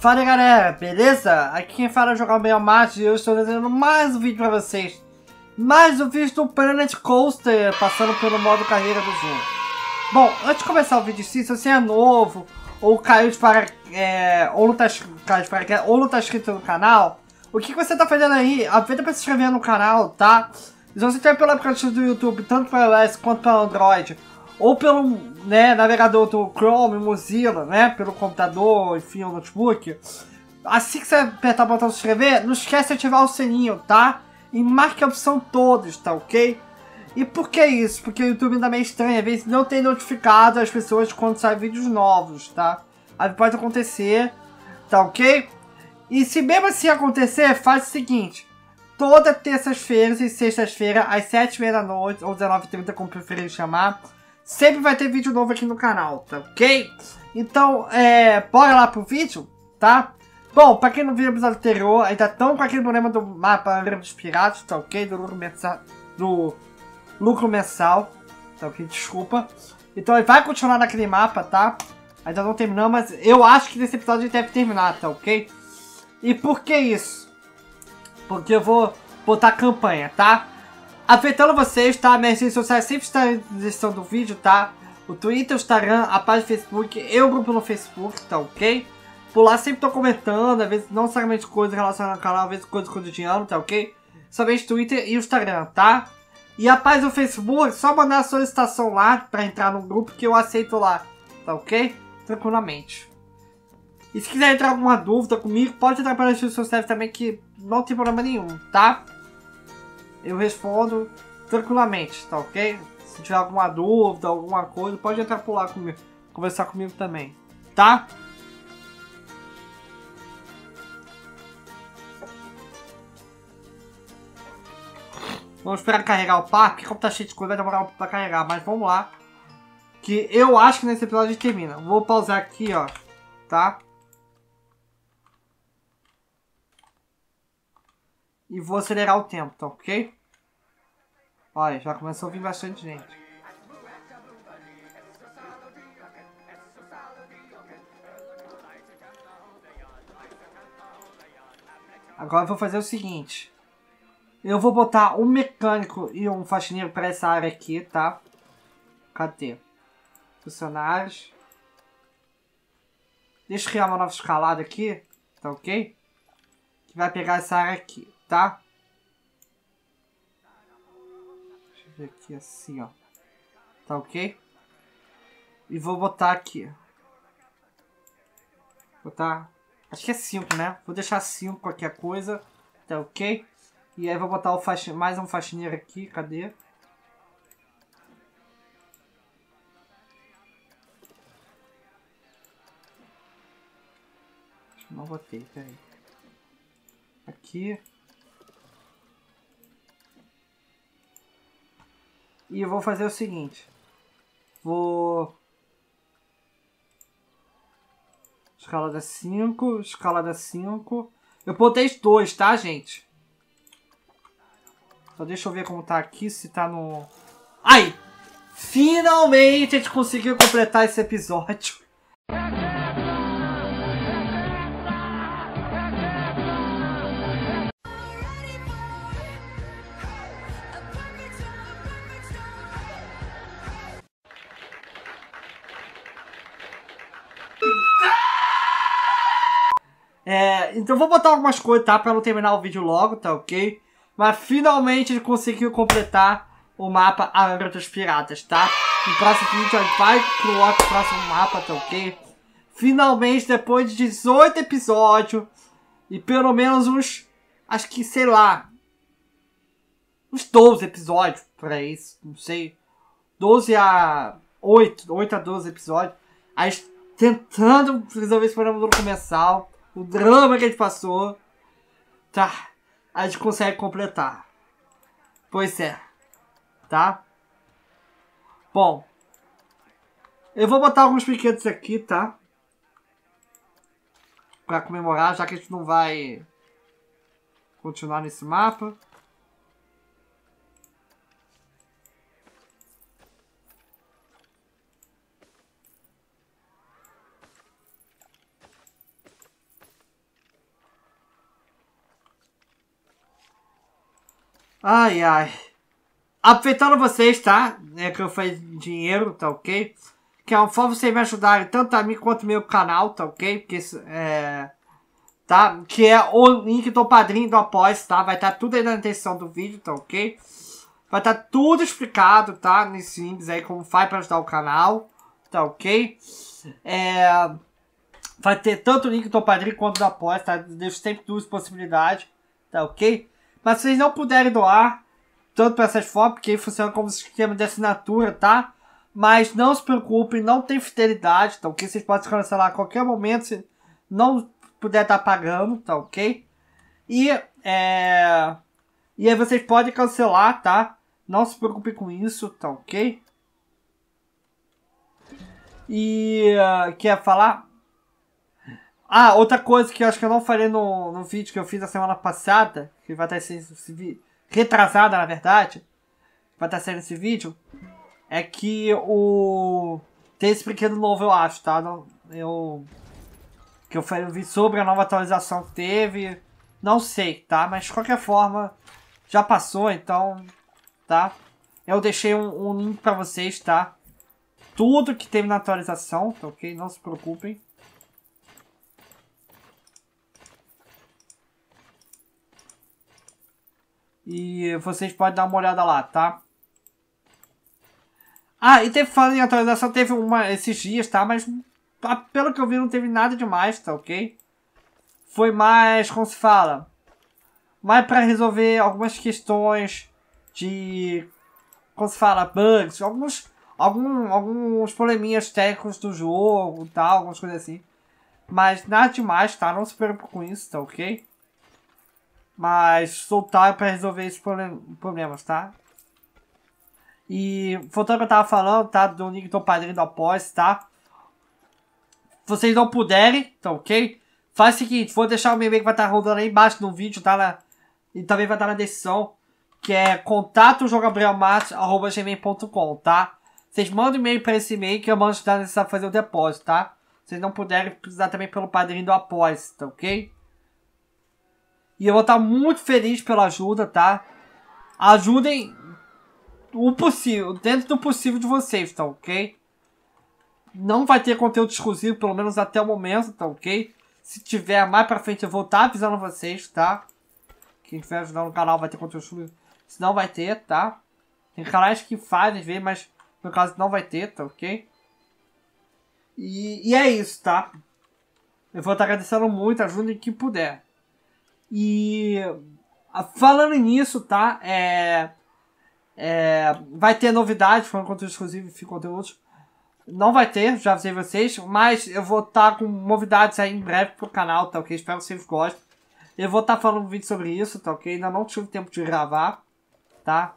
Fala galera, beleza? Aqui quem fala é jogar meio Mate e eu estou trazendo mais um vídeo pra vocês. Mais um vídeo do Planet Coaster, passando pelo modo carreira do jogo. Bom, antes de começar o vídeo se você é novo, ou caiu de para... É, ou, não tá, para ou não tá inscrito no canal, o que, que você tá fazendo aí? Aproveita pra se inscrever no canal, tá? Se você tem tá pelo aplicativo do YouTube, tanto para iOS quanto para Android, ou pelo né, navegador do Chrome, Mozilla, né, pelo computador, enfim, o notebook, assim que você apertar o botão se inscrever, não esquece de ativar o sininho, tá? E marque a opção todos, tá ok? E por que isso? Porque o YouTube ainda é meio estranho, às vezes não tem notificado as pessoas quando saem vídeos novos, tá? Aí pode acontecer, tá ok? E se mesmo assim acontecer, faz o seguinte, toda terças-feiras e sextas-feiras, às 7h30 da noite, ou 19h30, como preferir chamar, Sempre vai ter vídeo novo aqui no canal, tá ok? Então, é, bora lá pro vídeo, tá? Bom, pra quem não viu o episódio anterior, ainda tão com aquele problema do mapa dos piratas, tá ok? Do lucro mensal, do lucro mensal, tá ok? Desculpa. Então ele vai continuar naquele mapa, tá? Ainda não terminou, mas eu acho que nesse episódio ele deve terminar, tá ok? E por que isso? Porque eu vou botar campanha, tá? afetando vocês, tá? Minhas redes sociais sempre estão na descrição do vídeo, tá? O Twitter, o Instagram, a página do Facebook e o grupo no Facebook, tá ok? Por lá sempre tô comentando, às vezes não necessariamente coisas relacionadas ao canal, às vezes coisas cotidianas, tá ok? Somente Twitter e o Instagram, tá? E a página do Facebook, só mandar a solicitação lá pra entrar no grupo que eu aceito lá, tá ok? Tranquilamente. E se quiser entrar alguma dúvida comigo, pode entrar pelas redes sociais também que não tem problema nenhum, tá? eu respondo tranquilamente, tá ok? Se tiver alguma dúvida, alguma coisa, pode entrar por lá comigo, conversar comigo também, tá? Vamos esperar carregar o parque, porque como tá cheio de coisa, vai demorar pra carregar, mas vamos lá. Que eu acho que nesse episódio a gente termina. Vou pausar aqui, ó, tá? E vou acelerar o tempo, tá ok? Olha, já começou a vir bastante gente. Agora eu vou fazer o seguinte. Eu vou botar um mecânico e um faxineiro para essa área aqui, tá? Cadê? Funcionários. Deixa eu criar uma nova escalada aqui. Tá ok? Que vai pegar essa área aqui tá? Deixa eu ver aqui assim, ó. Tá ok? E vou botar aqui. Botar... Acho que é 5, né? Vou deixar 5 qualquer coisa. Tá ok? E aí vou botar o mais um faxineiro aqui. Cadê? Não botei, peraí. Aqui. E vou fazer o seguinte. Vou... Escalada 5, escalada 5. Eu botei dois, tá, gente? Só deixa eu ver como tá aqui, se tá no... Ai! Finalmente a gente conseguiu completar esse episódio. Então eu vou botar algumas coisas, tá? Pra não terminar o vídeo logo, tá ok? Mas finalmente ele conseguiu completar o mapa A Angra dos Piratas, tá? No próximo vídeo a gente vai pro outro próximo mapa, tá ok? Finalmente, depois de 18 episódios e pelo menos uns, acho que, sei lá, uns 12 episódios pra isso, não sei. 12 a 8, 8 a 12 episódios. Aí tentando resolver esse problema do comensal o drama que a gente passou, tá? A gente consegue completar. Pois é, tá? Bom, eu vou botar alguns brinquedos aqui, tá? Pra comemorar, já que a gente não vai continuar nesse mapa. Ai, ai. Aproveitando vocês, tá? É que eu falei dinheiro, tá ok? Que é um forma vocês me ajudarem tanto a mim quanto meu canal, tá ok? Porque isso é. Tá? Que é o link do padrinho do após, tá? Vai estar tá tudo aí na descrição do vídeo, tá ok? Vai estar tá tudo explicado, tá? Nesses links aí, como faz pra ajudar o canal, tá ok? É. Vai ter tanto o link do padrinho quanto do após, tá? Deixo sempre duas possibilidades, tá ok? Mas se vocês não puderem doar, tanto para essas fotos, porque funciona como sistema de assinatura, tá? Mas não se preocupem, não tem fidelidade, então tá, que vocês podem cancelar a qualquer momento se não puder estar tá pagando, tá ok? E, é... e aí vocês podem cancelar, tá? Não se preocupe com isso, tá ok? E uh, quer falar? Ah, outra coisa que eu acho que eu não falei no, no vídeo que eu fiz a semana passada, que vai estar sendo retrasada na verdade, vai estar sendo esse vídeo, é que o. Tem esse brinquedo novo, eu acho, tá? Eu. Que eu falei sobre a nova atualização que teve. Não sei, tá? Mas de qualquer forma, já passou, então. Tá? Eu deixei um, um link pra vocês, tá? Tudo que teve na atualização, tá ok? Não se preocupem. E vocês podem dar uma olhada lá, tá? Ah, e teve falando em atualização, teve uma esses dias, tá? Mas ah, pelo que eu vi não teve nada demais, tá ok? Foi mais, como se fala? Mais para resolver algumas questões de. Como se fala? Bugs, alguns. Algum, alguns probleminhas técnicos do jogo tal, algumas coisas assim. Mas nada demais, tá? Não se preocupe com isso, tá ok? mas soltar para resolver esses problemas, tá? E voltando ao que eu tava falando, tá? Do link do padrinho após, tá? Vocês não puderem, tá ok? Faz o seguinte, vou deixar o meu e-mail que vai estar tá rodando aí embaixo no vídeo, tá? Na, e também vai estar tá na descrição, que é contatojogabrielmatos.gmail.com, tá? Vocês mandam e-mail para esse e-mail que eu mando ajudar a fazer o depósito, tá? Vocês não puderem precisar também pelo padrinho do após, tá ok? E eu vou estar muito feliz pela ajuda, tá? Ajudem o possível, dentro do possível de vocês, tá ok? Não vai ter conteúdo exclusivo, pelo menos até o momento, tá ok? Se tiver mais pra frente, eu vou estar avisando vocês, tá? Quem estiver ajudando o canal vai ter conteúdo exclusivo. Se não vai ter, tá? Tem canais que fazem, ver, mas no caso não vai ter, tá ok? E, e é isso, tá? Eu vou estar agradecendo muito, ajudem que puder. E ah, falando nisso, tá? É, é, vai ter novidades, falando conteúdo exclusivo e conteúdo. Não vai ter, já avisei vocês, mas eu vou estar tá com novidades aí em breve pro canal, tá ok? Espero que vocês gostem. Eu vou estar tá falando um vídeo sobre isso, tá ok? Ainda não tive tempo de gravar, tá?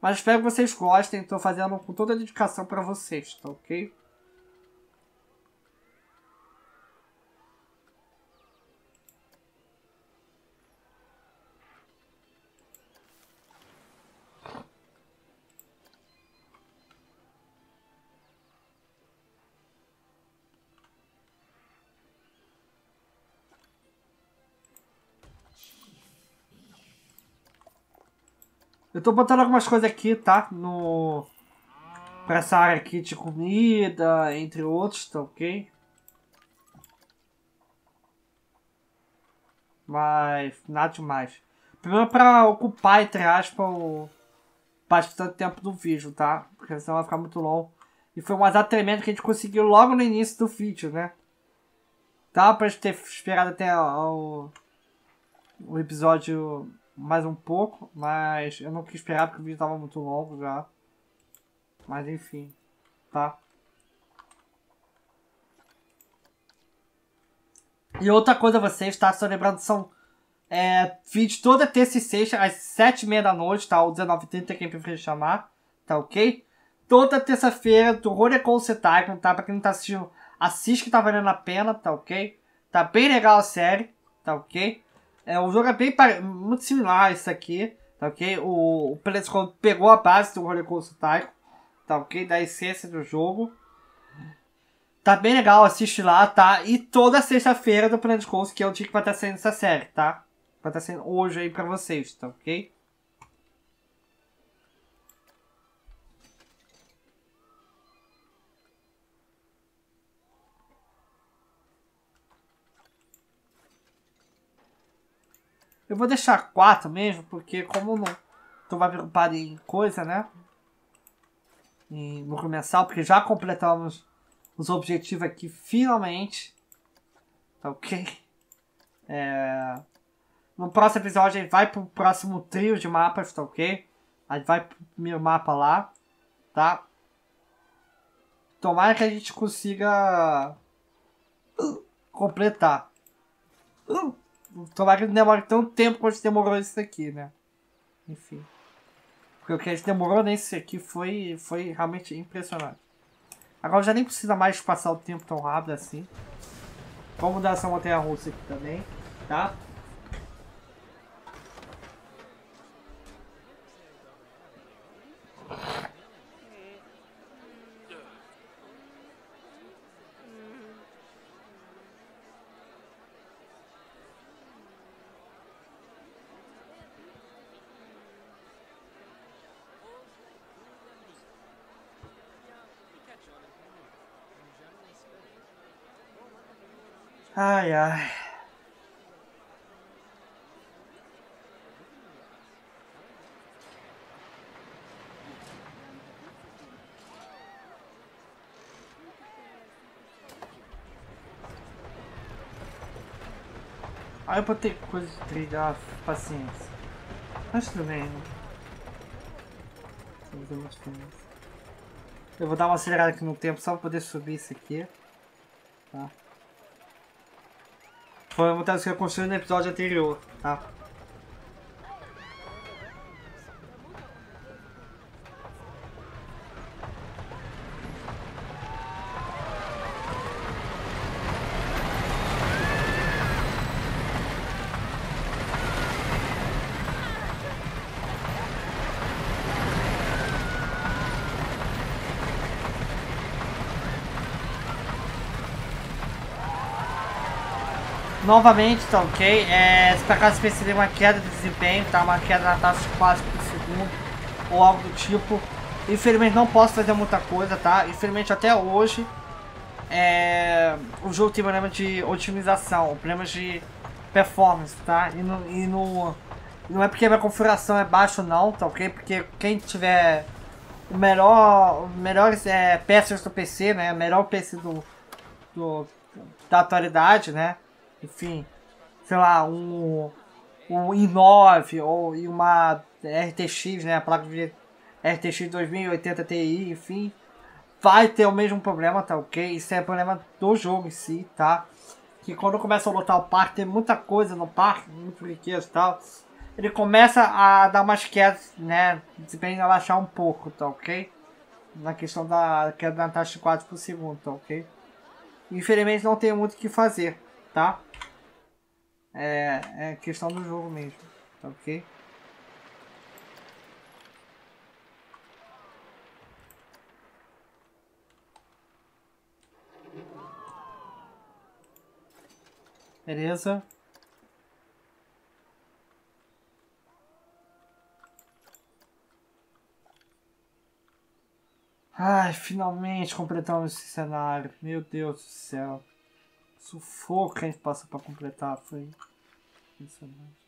Mas espero que vocês gostem, tô fazendo com toda a dedicação para vocês, tá ok? Eu tô botando algumas coisas aqui, tá? No... Pra essa área aqui de comida, entre outros, tá ok? Mas nada demais. Primeiro pra ocupar, entre aspas, o... bastante tempo do vídeo, tá? Porque senão vai ficar muito longo. E foi um azar tremendo que a gente conseguiu logo no início do vídeo, né? Dá pra gente ter esperado até o, o episódio mais um pouco, mas eu não quis esperar porque o vídeo tava muito longo já. Mas enfim, tá? E outra coisa vocês, tá? Só lembrando, são é, vídeos toda terça e sexta, às sete e meia da noite, tá? Ou 19h30, quem preferir chamar, tá ok? Toda terça-feira, do Horicon Setai, tá? Pra quem não tá assistindo, assiste que tá valendo a pena, tá ok? Tá bem legal a série, tá ok? É um jogo é bem muito similar a isso aqui, tá ok? O, o Predescon pegou a base do Rollercoaster Coaster Tycoon, tá ok? Da essência do jogo. Tá bem legal, assiste lá, tá? E toda sexta-feira do Planet Coast, que é o dia que vai estar saindo essa série, tá? Vai estar saindo hoje aí pra vocês, tá ok? Eu vou deixar 4 mesmo, porque como não tô mais preocupado em coisa, né? Em lucro mensal, porque já completamos os objetivos aqui finalmente. Tá ok? É... No próximo episódio a gente vai pro próximo trio de mapas, tá ok? A gente vai pro primeiro mapa lá, tá? Tomara que a gente consiga uh, completar. Uh. Tomara que não demore tanto tempo quanto demorou isso aqui, né? Enfim. Porque o que a gente demorou nesse aqui foi, foi realmente impressionante. Agora já nem precisa mais passar o tempo tão rápido assim. Vamos dar essa montanha russa aqui também, tá? Ai, ai. Ai, ah, eu botei coisa de trilha, ah, paciência. Mas tudo bem, né? Eu vou dar uma acelerada aqui no tempo só pra poder subir isso aqui. Tá? Foi uma das que aconteceu no episódio anterior, tá? Novamente, tá ok? É, se por acaso perceber uma queda de desempenho, tá? Uma queda na taxa de quase por segundo ou algo do tipo. Infelizmente não posso fazer muita coisa, tá? Infelizmente até hoje é, o jogo tem problema de otimização, problema de performance, tá? E no, e no, não é porque minha configuração é baixa não, tá ok? Porque quem tiver o melhor, melhores é, peças do PC, né? O melhor PC do, do da atualidade, né? enfim, sei lá, um, um i9 ou e uma RTX, né, a placa de RTX 2080 Ti, enfim, vai ter o mesmo problema, tá ok? Isso é problema do jogo em si, tá? Que quando começa a lotar o parque, tem muita coisa no parque, muito riqueza e tal. Ele começa a dar umas quedas, né? Se bem relaxar um pouco, tá ok? Na questão da queda da taxa de 4 por segundo, tá ok? Infelizmente não tem muito o que fazer tá? É, é questão do jogo mesmo, tá ok? Beleza. Ai, finalmente completamos esse cenário. Meu Deus do céu sufoco que a gente passa pra completar. Foi impressionante.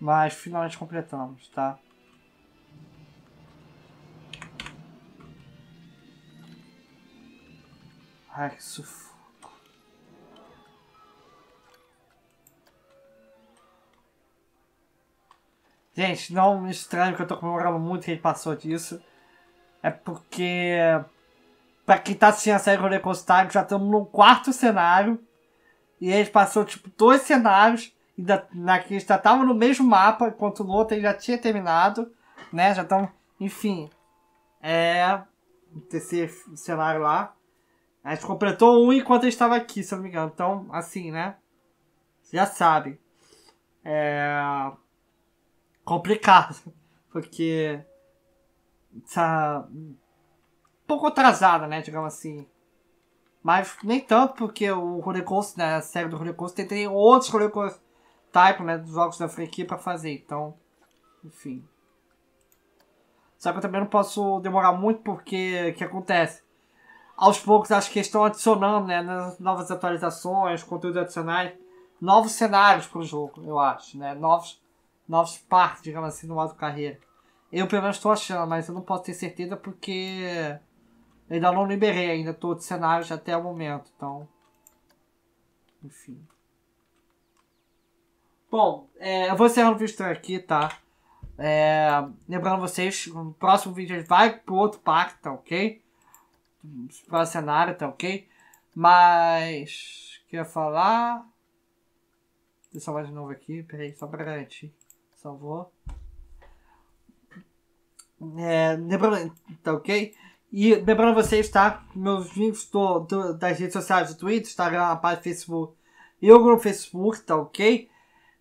Mas finalmente completamos, tá? Ai, que sufoco. Gente, não me estranho que eu tô comemorando muito que ele passou disso. É porque... Pra quem tá assistindo a série Roller Coaster já estamos no quarto cenário. E ele passou, tipo, dois cenários da, na, que já tava no mesmo mapa enquanto o outro já tinha terminado, né? Já estão, enfim, é terceiro cenário lá. A gente completou um enquanto estava aqui, se eu não me engano. Então, assim, né? Já sabe. É complicado, porque tá um pouco atrasada, né? Digamos assim. Mas nem tanto, porque o Rollercoaster, né? A série do Rollercoaster tem outros Rollercoaster type né, dos jogos da franquia para fazer. Então, enfim. Sabe, eu também não posso demorar muito porque o que acontece? Aos poucos acho que estão adicionando né, novas atualizações, conteúdos adicionais, novos cenários para o jogo, eu acho, né? Novos, novos partes, digamos assim, no modo carreira. Eu pelo menos estou achando, mas eu não posso ter certeza porque ainda não liberei ainda todos os cenários até o momento, então. Enfim. Bom, é, eu vou encerrar o vídeo aqui, tá? É, lembrando vocês, no próximo vídeo a gente vai pro outro parque, tá ok? Pro cenário, tá ok? Mas. Quer falar? Deixa eu salvar de novo aqui, peraí, só pra garantir. Salvou. É, lembrando, tá ok? E lembrando vocês, tá? Meus links do, do, das redes sociais do Twitter, Instagram, a página do Facebook e o grupo Facebook, tá ok?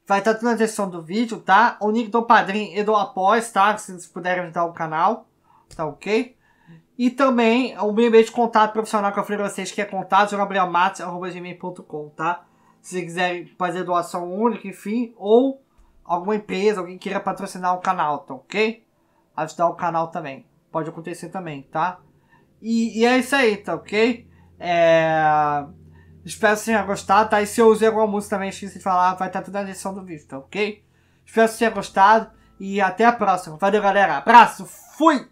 Vai estar tudo na descrição do vídeo, tá? O link do padrinho e do Após, tá? Se vocês puderem ajudar o canal, tá ok? E também o meu e-mail de contato profissional que eu falei pra vocês, que é contato, tá? Se vocês quiserem fazer doação única, enfim, ou alguma empresa, alguém queira patrocinar o canal, tá ok? Ajudar o canal também. Pode acontecer também, tá? E, e é isso aí, tá ok? É... Espero que tenha gostado, tá? E se eu usei alguma música também, esqueci de falar, vai estar tá tudo na descrição do vídeo, tá ok? Espero que tenha gostado e até a próxima. Valeu, galera. Abraço, fui!